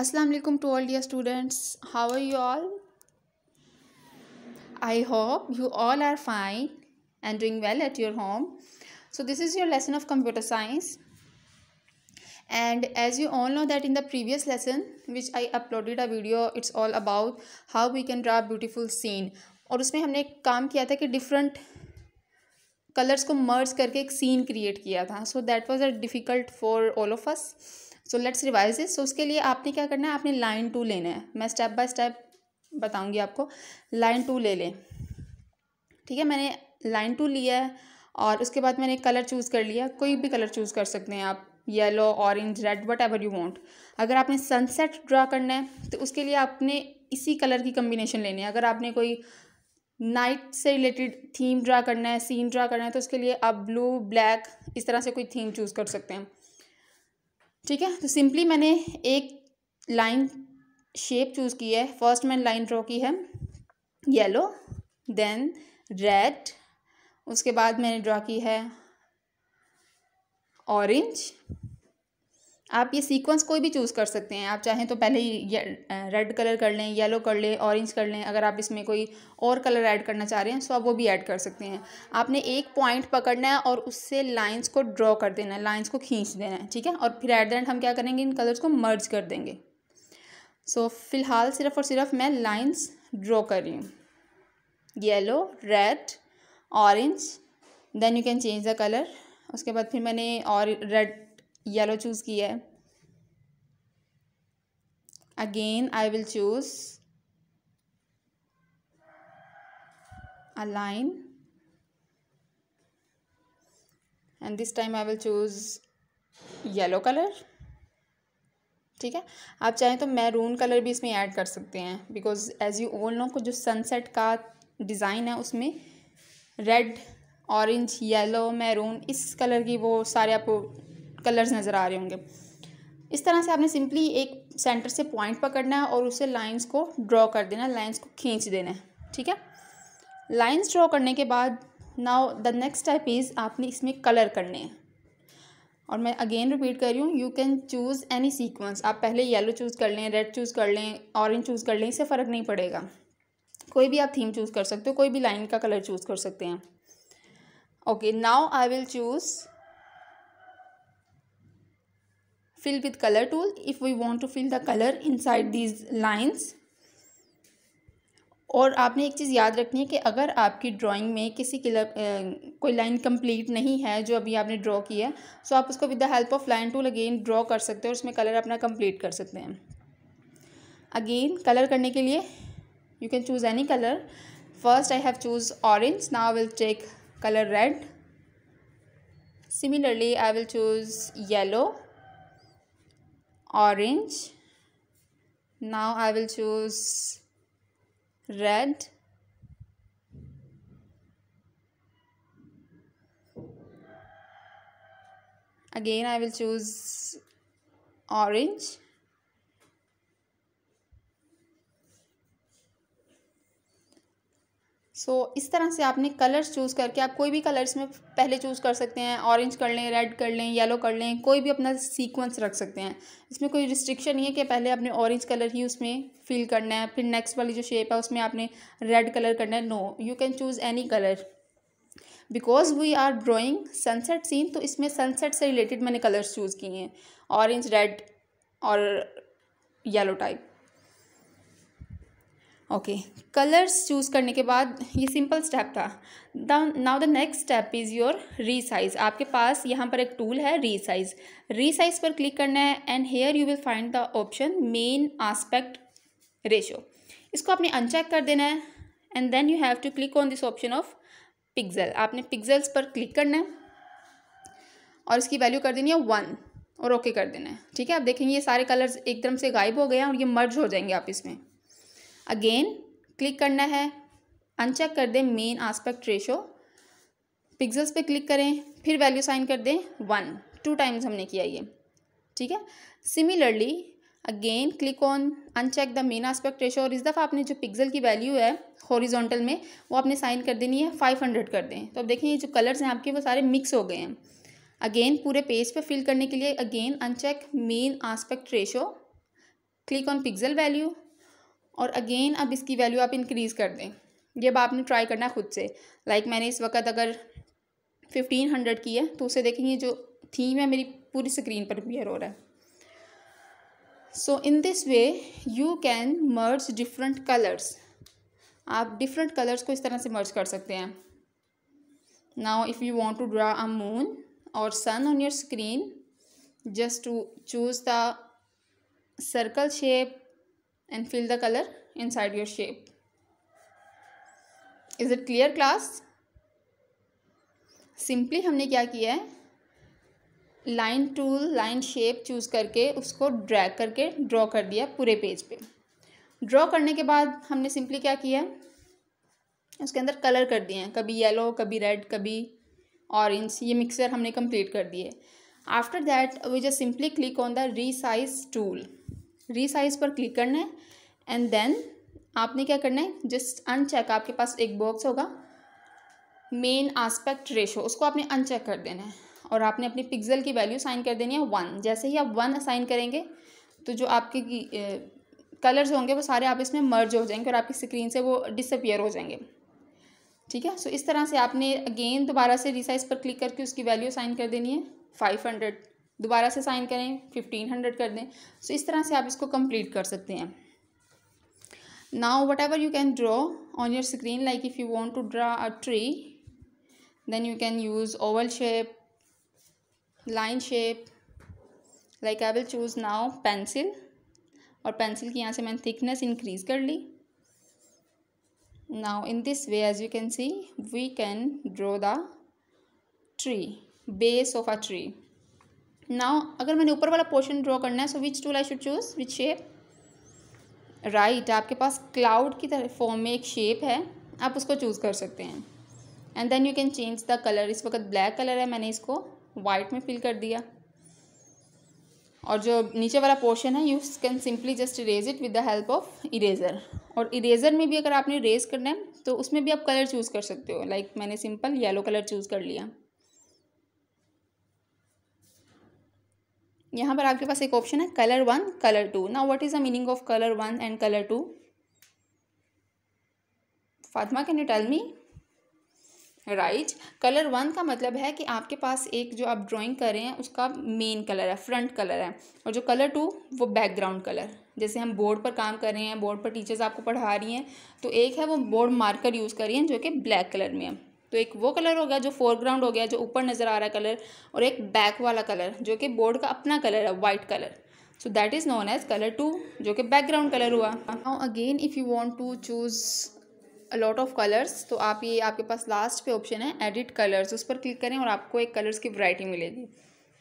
Aslam to all dear students how are you all I hope you all are fine and doing well at your home so this is your lesson of computer science and as you all know that in the previous lesson which I uploaded a video it's all about how we can draw beautiful scene और उसमें हमने एक काम किया था कि different colours को मर्ज करके एक सीन क्रिएट किया था so that was a difficult for all of us so let's revise this so उसके लिए आपने क्या करना है आपने लाइन टू लेना है मैं स्टेप बाय स्टेप बताऊंगी आपको लाइन टू ले लें ठीक है मैंने लाइन टू लिया है और उसके बाद मैंने कलर चूज़ कर लिया कोई भी कलर चूज़ कर सकते हैं आप yellow orange red whatever you want अगर आपने सनसेट ड्रा करना है तो उसके लिए आपने इसी कलर की कम्बिनेशन लेनी है अगर आपने कोई नाइट से रिलेटेड थीम ड्रा करना है सीन ड्रा करना है तो उसके लिए आप ब्लू ब्लैक इस तरह से कोई थीम चूज़ कर सकते हैं ठीक है तो सिंपली मैंने एक लाइन शेप चूज़ की है फर्स्ट मैंने लाइन ड्रॉ की है येलो देन रेड उसके बाद मैंने ड्रॉ की है ऑरेंज आप ये सीक्वेंस कोई भी चूज़ कर सकते हैं आप चाहें तो पहले रेड कलर कर लें येलो कर लें ऑरेंज कर लें अगर आप इसमें कोई और कलर ऐड करना चाह रहे हैं तो आप वो भी ऐड कर सकते हैं आपने एक पॉइंट पकड़ना है और उससे लाइंस को ड्रॉ कर देना है लाइंस को खींच देना है ठीक है और फिर एट द एंड हम क्या करेंगे इन कलर्स को मर्ज कर देंगे सो so, फ़िलहाल सिर्फ और सिर्फ मैं लाइन्स ड्रॉ कर रही हूँ yellow red orange then you can change the colour उसके बाद फिर मैंने और रेड येलो चूज़ किया है again I will choose a line and this time I will choose yellow colour ठीक है आप चाहें तो मैरून कलर भी इसमें ऐड कर सकते हैं because as you all know को जो सनसेट का डिज़ाइन है उसमें रेड ऑरेंज येलो मैरून इस कलर की वो सारे आपको कलर्स नज़र आ रहे होंगे इस तरह से आपने सिंपली एक सेंटर से पॉइंट पकड़ना है और उसे लाइंस को ड्रॉ कर देना है लाइंस को खींच देना है ठीक है लाइंस ड्रॉ करने के बाद now the next type is आपने इसमें कलर करने हैं और मैं अगेन रिपीट कर रही हूँ you can choose any sequence आप पहले येलो चूज़ कर लें रेड चूज़ कर लें ऑरेंज चूज़ कर लें इससे फ़र्क नहीं पड़ेगा कोई भी आप थीम चूज़ कर सकते हो कोई भी लाइन का कलर चूज़ कर सकते हैं okay now I will choose fill with color tool if we want to fill the color inside these lines और आपने एक चीज़ याद रखनी है कि अगर आपकी ड्राइंग में किसी कलर कोई लाइन कंप्लीट नहीं है जो अभी आपने ड्रॉ किया है सो आप उसको with the help of line tool again draw कर सकते हो और उसमें कलर अपना कंप्लीट कर सकते हैं अगेन कलर करने के लिए you can choose any colour first I have choose orange now I will take colour red similarly I will choose yellow orange now I will choose red again I will choose orange so so, इस तरह से आपने colours choose करके आप कोई भी colours में पहले चूज़ कर सकते हैं ऑरेंज कर लें रेड कर लें येलो कर लें कोई भी अपना सीक्वेंस रख सकते हैं इसमें कोई रिस्ट्रिक्शन नहीं है कि पहले आपने ऑरेंज कलर ही उसमें फिल करना है फिर नेक्स्ट वाली जो शेप है उसमें आपने रेड कलर करना है no you can choose any colour because we are drawing sunset scene तो इसमें सनसेट से रिलेटेड मैंने कलर्स चूज़ किए हैं ऑरेंज रेड और yellow type okay colours choose करने के बाद ये सिंपल स्टेप था the now the next step is your resize आपके पास यहाँ पर एक टूल है री साइज़ री साइज़ पर क्लिक करना है and here you will find the option main aspect ratio इसको आपने अनचेक कर देना है and then you have to click on this option of pixel आपने पिक्जल्स पर क्लिक करना है और इसकी वैल्यू कर देनी है वन और ओके okay कर देना है ठीक है आप देखेंगे ये सारे कलर्स एकदम से गायब हो गए हैं और ये मर्ज हो जाएंगे आप इसमें अगेन क्लिक करना है अनचेक कर दें मेन आस्पेक्ट रेशो पिक्सल्स पे क्लिक करें फिर वैल्यू साइन कर दें वन टू टाइम्स हमने किया ये ठीक है similarly again click on uncheck the main aspect ratio और इस दफ़ा आपने जो पिक्सल की वैल्यू है हॉरिजॉन्टल में वो आपने साइन कर देनी है फाइव हंड्रेड कर दें तो अब देखें ये जो कलर्स हैं आपके वो सारे मिक्स हो गए हैं अगेन पूरे पेज पे फिल करने के लिए again uncheck main aspect ratio click on pixel value और अगेन अब इसकी वैल्यू आप इंक्रीज़ कर दें ये अब आपने ट्राई करना है ख़ुद से लाइक मैंने इस वक्त अगर फिफ्टीन हंड्रेड की है तो उसे देखेंगे जो थीम है मेरी पूरी स्क्रीन पर क्लियर हो रहा है so in this way you can merge different colours आप डिफरेंट कलर्स को इस तरह से मर्ज कर सकते हैं now if you want to draw a moon और sun on your screen just to choose the circle shape and fill the color inside your shape. Is it clear class? Simply हमने क्या किया है line tool line shape choose करके उसको drag करके draw कर दिया पूरे पेज पे ड्रॉ करने के बाद हमने सिंपली क्या किया है उसके अंदर कलर कर दिए हैं कभी येलो कभी रेड कभी ऑरेंज ये मिक्सर हमने कंप्लीट कर दिए after that we just simply click on the resize tool resize पर क्लिक करना है एंड देन आपने क्या करना है जस्ट अनचेक आपके पास एक बॉक्स होगा मेन आस्पेक्ट रेशो उसको आपने अनचेक कर देना है और आपने अपनी पिक्सल की वैल्यू साइन कर देनी है वन जैसे ही आप वन असाइन करेंगे तो जो आपके कलर्स होंगे वो सारे आप इसमें मर्ज हो जाएंगे और आपकी स्क्रीन से वो डिसअपियर हो जाएंगे ठीक है सो so, इस तरह से आपने अगेन दोबारा से रिसाइज पर क्लिक करके उसकी वैल्यू साइन कर देनी है फाइव हंड्रेड दोबारा से साइन करें फिफ्टीन हंड्रेड कर दें सो so, इस तरह से आप इसको कंप्लीट कर सकते हैं now whatever you can draw on your screen like if you want to draw a tree then you can use oval shape line shape like I will choose now pencil और pencil की यहाँ से मैंने thickness increase कर ली now in this way as you can see we can draw the tree base of a tree now अगर मैंने ऊपर वाला पोर्शन ड्रॉ करना है so which tool I should choose which shape right आपके पास क्लाउड की तरह फॉर्म में एक शेप है आप उसको चूज़ कर सकते हैं and then you can change the colour इस वक्त ब्लैक कलर है मैंने इसको वाइट में फिल कर दिया और जो नीचे वाला पोर्शन है you can simply just erase it with the help of eraser और इरेजर में भी अगर आपने इरेज करना है तो उसमें भी आप कलर चूज़ कर सकते हो लाइक like मैंने सिंपल येलो कलर चूज़ कर लिया यहाँ पर आपके पास एक ऑप्शन है कलर वन कलर टू ना what is the meaning of colour one and colour two Fatima can you tell me right colour one का मतलब है कि आपके पास एक जो आप ड्राइंग कर रहे हैं उसका मेन कलर है फ्रंट कलर है और जो कलर टू वो बैकग्राउंड कलर जैसे हम बोर्ड पर काम कर रहे हैं बोर्ड पर टीचर्स आपको पढ़ा रही हैं तो एक है वो बोर्ड मार्कर यूज़ कर रही हैं जो कि ब्लैक कलर में है तो एक वो कलर हो गया जो फोरग्राउंड हो गया जो ऊपर नज़र आ रहा है कलर और एक बैक वाला कलर जो कि बोर्ड का अपना कलर है white colour so that is known as colour two जो कि बैकग्राउंड कलर हुआ now again if you want to choose a lot of colours तो आप ये आपके पास लास्ट पे ऑप्शन है एडिट कलर्स उस पर क्लिक करें और आपको एक कलर्स की वराइटी मिलेगी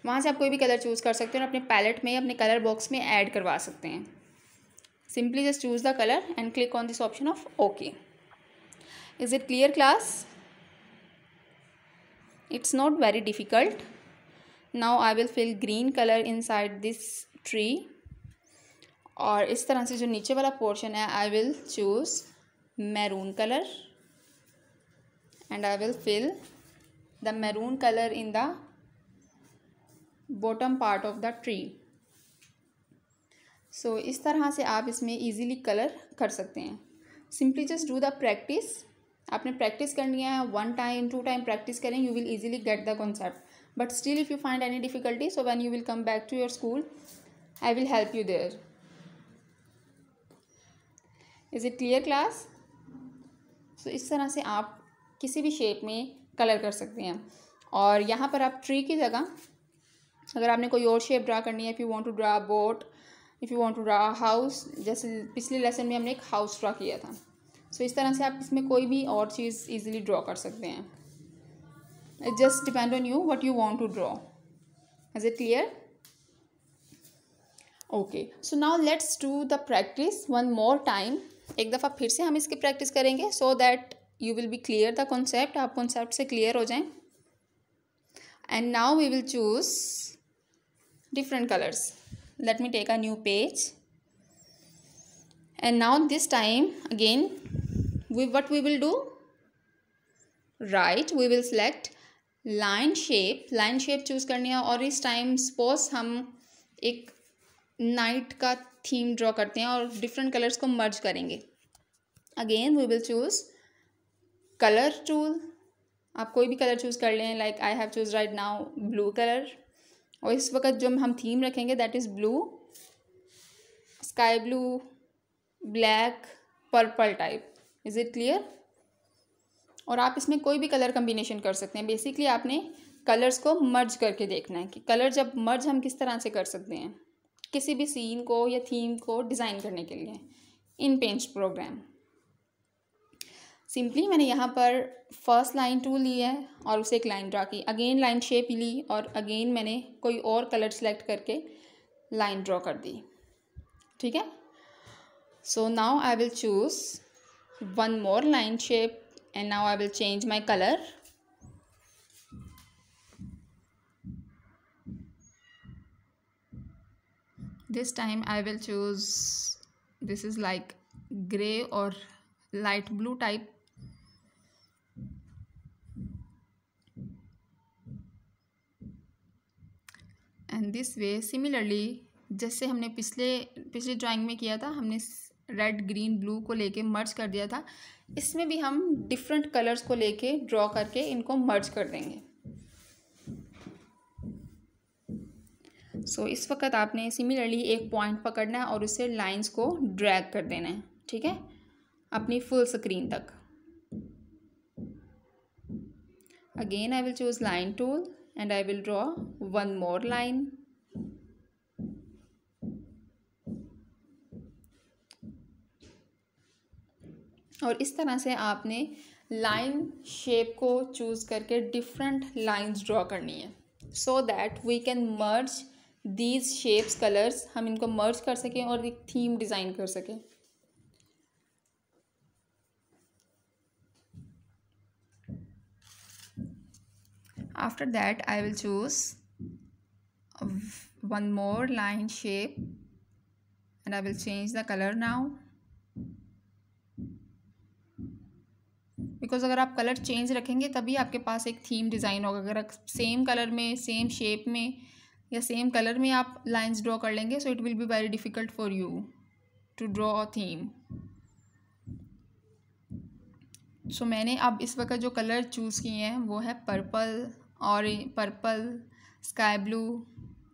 वहाँ से आप कोई भी कलर चूज़ कर सकते हैं और अपने पैलेट में अपने कलर बॉक्स में ऐड करवा सकते हैं simply just choose the colour and click on this option of okay is it clear class it's not very difficult now i will fill green color inside this tree और इस तरह से जो नीचे वाला पोर्शन है I will choose maroon colour and I will fill the maroon colour in the bottom part of the tree so इस तरह से आप इसमें इजीली कलर कर सकते हैं simply just do the practice आपने प्रैक्टिस करनी है one time two time practice करें you will easily get the concept but still if you find any difficulty so when you will come back to your school I will help you there is it clear class so इस तरह से आप किसी भी shape में colour कर सकते हैं और यहाँ पर आप ट्री की जगह अगर आपने कोई और शेप ड्रा करनी है if you want to draw boat if you want to draw house जैसे पिछले लेसन में हमने एक हाउस ड्रा किया था सो so, इस तरह से आप इसमें कोई भी और चीज़ ईजिली ड्रॉ कर सकते हैं it just depend on you what you want to draw is it clear okay so now let's do the practice one more time एक दफ़ा फिर से हम इसकी प्रैक्टिस करेंगे so that you will be clear the concept आप concept से क्लियर हो जाएं and now we will choose different colours let me take a new page and now this time again we what we will do right we will select line shape line shape choose करनी है और इस time suppose हम एक night का theme draw करते हैं और डिफरेंट कलर्स को मर्ज करेंगे again we will choose colour tool आप कोई भी कलर चूज़ कर लें like I have choose right now blue colour और इस वक्त जो हम थीम रखेंगे that is blue sky blue black purple type is it clear और आप इसमें कोई भी कलर कम्बिनेशन कर सकते हैं बेसिकली आपने कलर्स को मर्ज करके देखना है कि कलर जब मर्ज हम किस तरह से कर सकते हैं किसी भी सीन को या थीम को डिज़ाइन करने के लिए इन पेंट प्रोग्राम सिंपली मैंने यहाँ पर फर्स्ट लाइन टू ली है और उसे एक लाइन ड्रा की अगेन लाइन शेप ली और अगेन मैंने कोई और कलर सेलेक्ट करके लाइन ड्रॉ कर दी ठीक है so now I will choose one more line shape and now I will change my color this time I will choose this is like gray or light blue type and this way similarly जैसे हमने पिछले पिछले drawing में किया था हमने red green blue को लेके मर्ज कर दिया था इसमें भी हम डिफरेंट कलर्स को लेके ड्रॉ करके इनको मर्ज कर देंगे सो so, इस वक्त आपने सिमिलरली एक पॉइंट पकड़ना है और उसे लाइंस को ड्रैग कर देना है ठीक है अपनी फुल स्क्रीन तक again I will choose line tool and I will draw one more line और इस तरह से आपने लाइन शेप को चूज़ करके डिफरेंट लाइंस ड्रॉ करनी है so that we can merge these shapes colours हम इनको मर्ज कर सकें और एक थीम डिज़ाइन कर सकें after that I will choose one more line shape and I will change the color now because अगर आप कलर चेंज रखेंगे तभी आपके पास एक थीम डिज़ाइन होगा अगर सेम कलर में सेम शेप में या सेम कलर में आप लाइंस ड्रॉ कर लेंगे so it will be very difficult for you to draw a theme so मैंने अब इस वक्त जो कलर चूज़ किए हैं वो है पर्पल और पर्पल स्काई ब्लू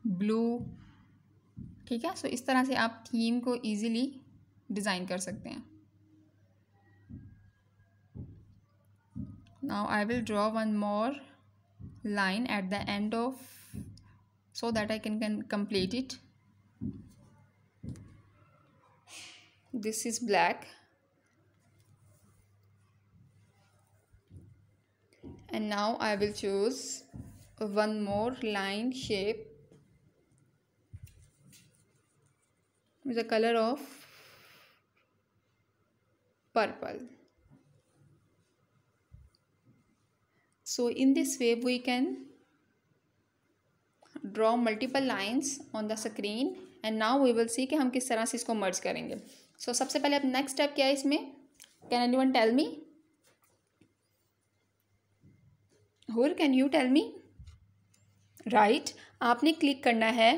ब्लू ठीक है सो इस तरह से आप थीम को ईज़िली डिज़ाइन कर सकते हैं now I will draw one more line at the end of so that I can, can complete it this is black and now I will choose one more line shape with the color of purple So in this way we can draw multiple lines on the screen and now we will see कि हम किस तरह से इसको merge करेंगे So सबसे पहले अब next step क्या है इसमें Can anyone tell me? हुर can you tell me? Right आपने click करना है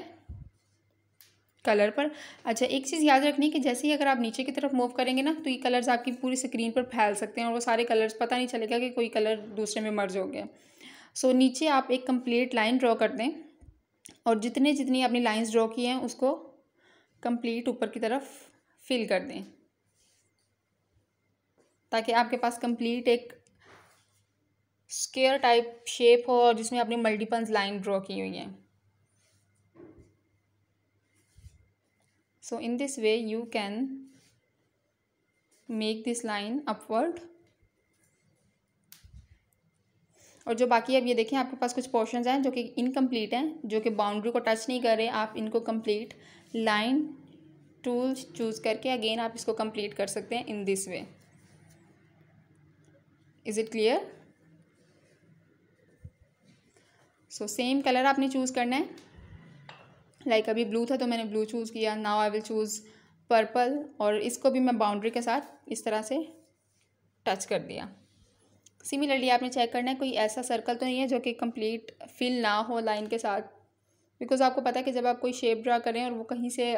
कलर पर अच्छा एक चीज़ याद रखनी कि जैसे ही अगर आप नीचे की तरफ मूव करेंगे ना तो ये कलर्स आपकी पूरी स्क्रीन पर फैल सकते हैं और वो सारे कलर्स पता नहीं चलेगा कि कोई कलर दूसरे में मर्ज हो गया सो so, नीचे आप एक कंप्लीट लाइन ड्रॉ कर दें और जितने जितनी आपने लाइंस ड्रॉ की हैं उसको कंप्लीट ऊपर की तरफ फिल कर दें ताकि आपके पास कम्प्लीट एक स्केयर टाइप शेप हो और जिसमें आपने मल्टीपल्स लाइन ड्रॉ की हुई हैं so in this way you can make this line upward और जो बाकी अब ये देखें आपके पास कुछ पोर्शन हैं जो कि इनकम्प्लीट हैं जो कि बाउंड्री को टच नहीं कर रहे आप इनको कंप्लीट लाइन टूल चूज़ करके अगेन आप इसको कंप्लीट कर सकते हैं in this way is it clear so same colour आपने चूज़ करना है लाइक like अभी ब्लू था तो मैंने ब्लू चूज़ किया now I will choose purple और इसको भी मैं बाउंड्री के साथ इस तरह से टच कर दिया सिमिलरली आपने चेक करना है कोई ऐसा सर्कल तो नहीं है जो कि कंप्लीट फिल ना हो लाइन के साथ बिकॉज आपको पता है कि जब आप कोई शेप ड्रा करें और वो कहीं से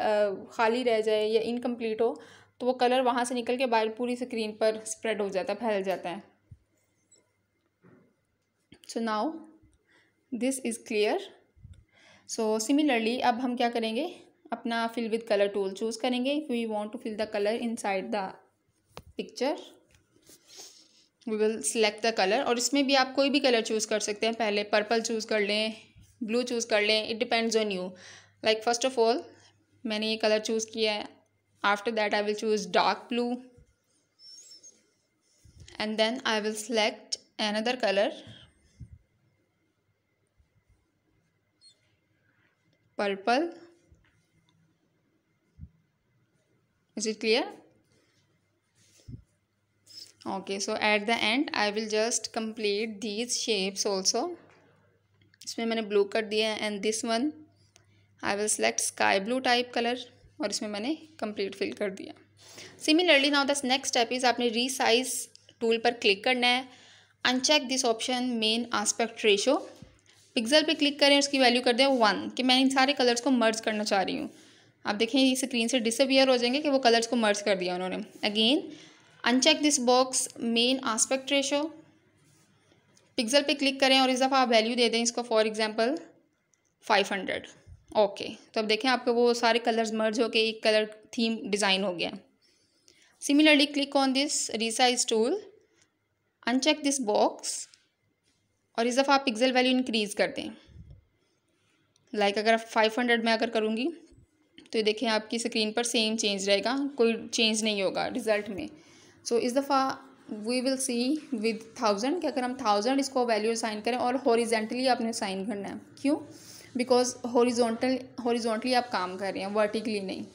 खाली रह जाए या इनकम्प्लीट हो तो वो कलर वहाँ से निकल के बाहर पूरी स्क्रीन पर स्प्रेड हो जाता है फैल जाता है so now this is clear so similarly अब हम क्या करेंगे अपना fill with colour tool choose करेंगे if we want to fill the colour inside the picture we will select the colour और इसमें भी आप कोई भी कलर चूज़ कर सकते हैं पहले पर्पल चूज़ कर लें ब्लू चूज़ कर लें it depends on you like first of all मैंने ये कलर चूज़ किया है after that I will choose dark blue and then I will select another colour purple is it clear okay so at the end I will just complete these shapes also इसमें मैंने blue कर दिया है and this one I will select sky blue type color और इसमें मैंने complete fill कर दिया similarly now the next step is आपने resize tool पर click करना है uncheck this option main aspect ratio pixel पे क्लिक करें उसकी वैल्यू कर दें वन कि मैं इन सारे कलर्स को मर्ज करना चाह रही हूँ आप देखें ये स्क्रीन से डिसअपियर हो जाएंगे कि वो कलर्स को मर्ज कर दिया उन्होंने again uncheck this box main aspect ratio pixel पे क्लिक करें और इस दफ़ा आप वैल्यू दे दें इसको फॉर एग्जांपल 500 ओके तो अब देखें आपके वो सारे कलर्स मर्ज होके एक कलर थीम डिज़ाइन हो गया similarly click on this resize tool uncheck this box और इस दफ़ा आप पिक्सल वैल्यू इंक्रीज़ कर दें लाइक like अगर आप फाइव हंड्रेड में अगर करूँगी तो ये देखें आपकी स्क्रीन पर सेम चेंज रहेगा कोई चेंज नहीं होगा रिज़ल्ट में सो so, इस दफ़ा we will see with thousand कि अगर हम थाउजेंड इसको वैल्यू साइन करें और हॉरिजेंटली आपने साइन करना है क्यों बिकॉज हॉरिजॉन्टल हॉरीजोंटली आप काम कर रहे हैं वर्टिकली नहीं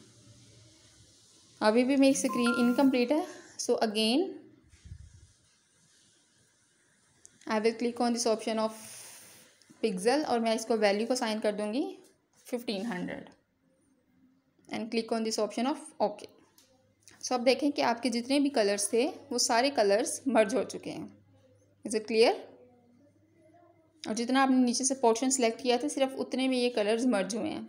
अभी भी मेरी स्क्रीन इनकम्प्लीट है so so, again I will click on this option of pixel और मैं इसको वैल्यू को साइन कर दूंगी fifteen hundred and click on this option of okay so आप देखें कि आपके जितने भी कलर्स थे वो सारे कलर्स मर्ज हो चुके हैं इज़ इट क्लियर और जितना आपने नीचे से पोर्शन सेलेक्ट किया था सिर्फ उतने में ये कलर्स मर्ज हुए हैं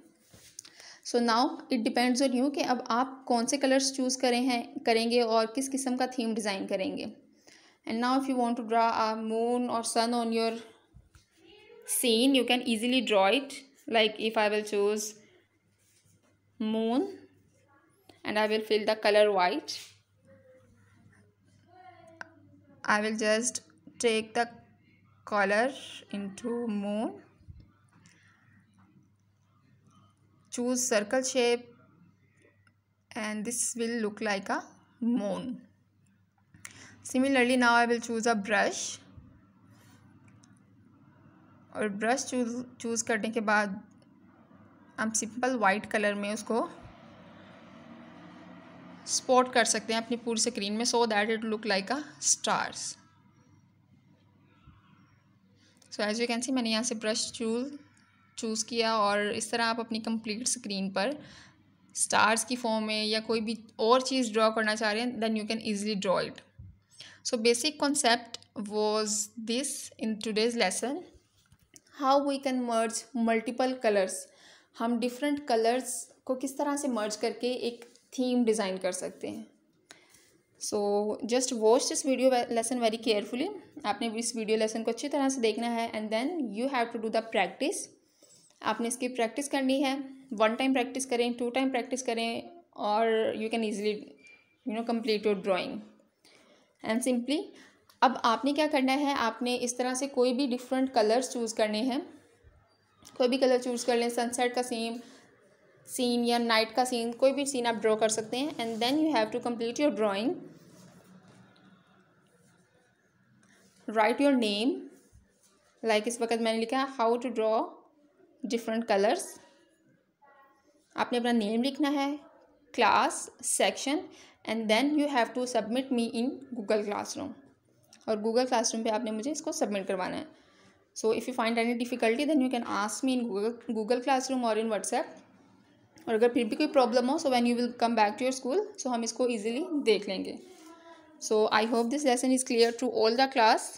so now it depends on you कि अब आप कौन से कलर्स चूज़ करें हैं करेंगे और किस किस्म का थीम डिज़ाइन करेंगे and now if you want to draw a moon or sun on your scene you can easily draw it like if I will choose moon and I will fill the color white I will just take the color into moon choose circle shape and this will look like a moon similarly now I will choose a brush और brush choose choose करने के बाद हम simple white colour में उसको spot कर सकते हैं अपनी पूरी स्क्रीन में so that it look like a stars so as you can see मैंने यहाँ से ब्रश चूज चूज़ किया और इस तरह आप अपनी कंप्लीट स्क्रीन पर स्टार्स की फॉर्म में या कोई भी और चीज़ ड्रॉ करना चाह रहे हैं then you can easily draw it so basic concept was this in today's lesson how we can merge multiple colors हम different colors को किस तरह से merge करके एक theme design कर सकते हैं so just watch this video lesson very carefully आपने इस वीडियो लेसन को अच्छी तरह से देखना है and then you have to do the practice आपने इसकी प्रैक्टिस करनी है वन टाइम प्रैक्टिस करें टू टाइम प्रैक्टिस करें और you can easily you know complete your drawing and simply अब आपने क्या करना है आपने इस तरह से कोई भी डिफरेंट कलर्स चूज़ करने हैं कोई भी कलर चूज़ कर लें सनसेट का सेम सीन या नाइट का सीन कोई भी सीन आप ड्रॉ कर सकते हैं and then you have to complete your drawing write your name like इस वक्त मैंने लिखा how to draw different colours आपने अपना नेम लिखना है class section and then you have to submit me in Google classroom और गूगल क्लासरूम पे आपने मुझे इसको सबमिट करवाना है so if you find any difficulty then you can ask me in Google Google classroom और इन व्हाट्सएप और अगर फिर भी कोई प्रॉब्लम हो so when you will come back to your school so हम इसको ईजिली देख लेंगे so I hope this lesson is clear to all the class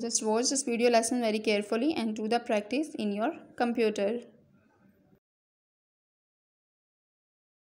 just watch this video lesson very carefully and do the practice in your computer